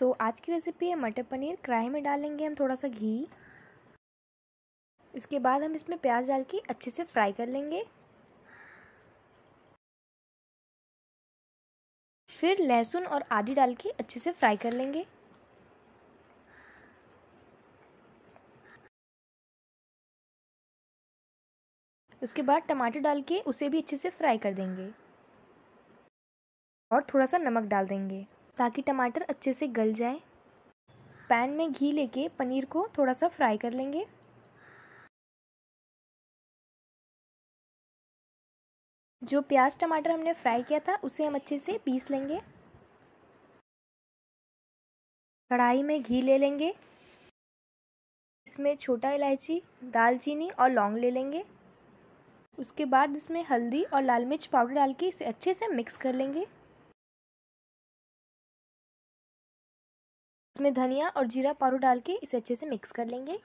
सो so, आज की recipe है मटर पनीर कढ़ाई में डालेंगे हम थोड़ा सा घी इसके बाद हम इसमें प्याज डाल के अच्छे से फ्राई कर लेंगे फिर लहसुन और आदि डाल के अच्छे से फ्राई कर लेंगे उसके बाद टमाटर डाल के उसे भी अच्छे से फ्राई कर देंगे और थोड़ा सा नमक डाल देंगे ताकि टमाटर अच्छे से गल जाए पैन में घी लेके पनीर को थोड़ा सा फ्राई कर लेंगे जो प्याज टमाटर हमने फ्राई किया था उसे हम अच्छे से पीस लेंगे कढ़ाई में घी ले लेंगे इसमें छोटा इलायची दालचीनी और लौंग ले लेंगे उसके बाद इसमें हल्दी और लाल मिर्च पाउडर डाल के इसे अच्छे से मिक्स कर लेंगे इसमें धनिया और जीरा पाउडर डाल के इसे अच्छे से मिक्स कर लेंगे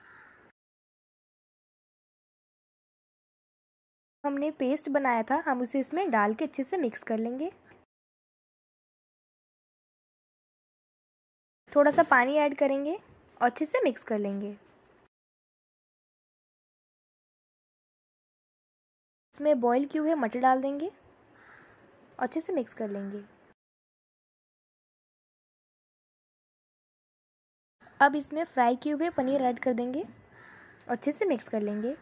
हमने पेस्ट बनाया था हम उसे इसमें डाल के अच्छे से मिक्स कर लेंगे थोड़ा सा पानी ऐड करेंगे और अच्छे से मिक्स कर लेंगे इसमें बॉईल किए हुए मटर डाल देंगे अच्छे से मिक्स कर लेंगे अब इसमें फ्राई किए हुए पनीर ऐड कर देंगे अच्छे से मिक्स कर लेंगे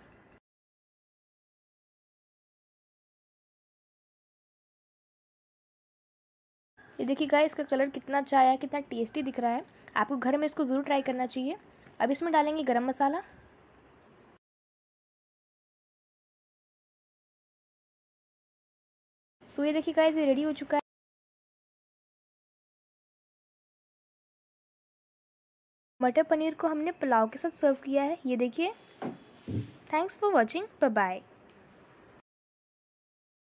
ये देखिए गाइस इसका कलर कितना अच्छा आया कितना टेस्टी दिख रहा है आपको घर में इसको ज़रूर ट्राई करना चाहिए अब इसमें डालेंगे गरम मसाला सो ये देखिए गाइस ये रेडी हो चुका है मटर पनीर को हमने पुलाव के साथ सर्व किया है ये देखिए थैंक्स फॉर वॉचिंग बाय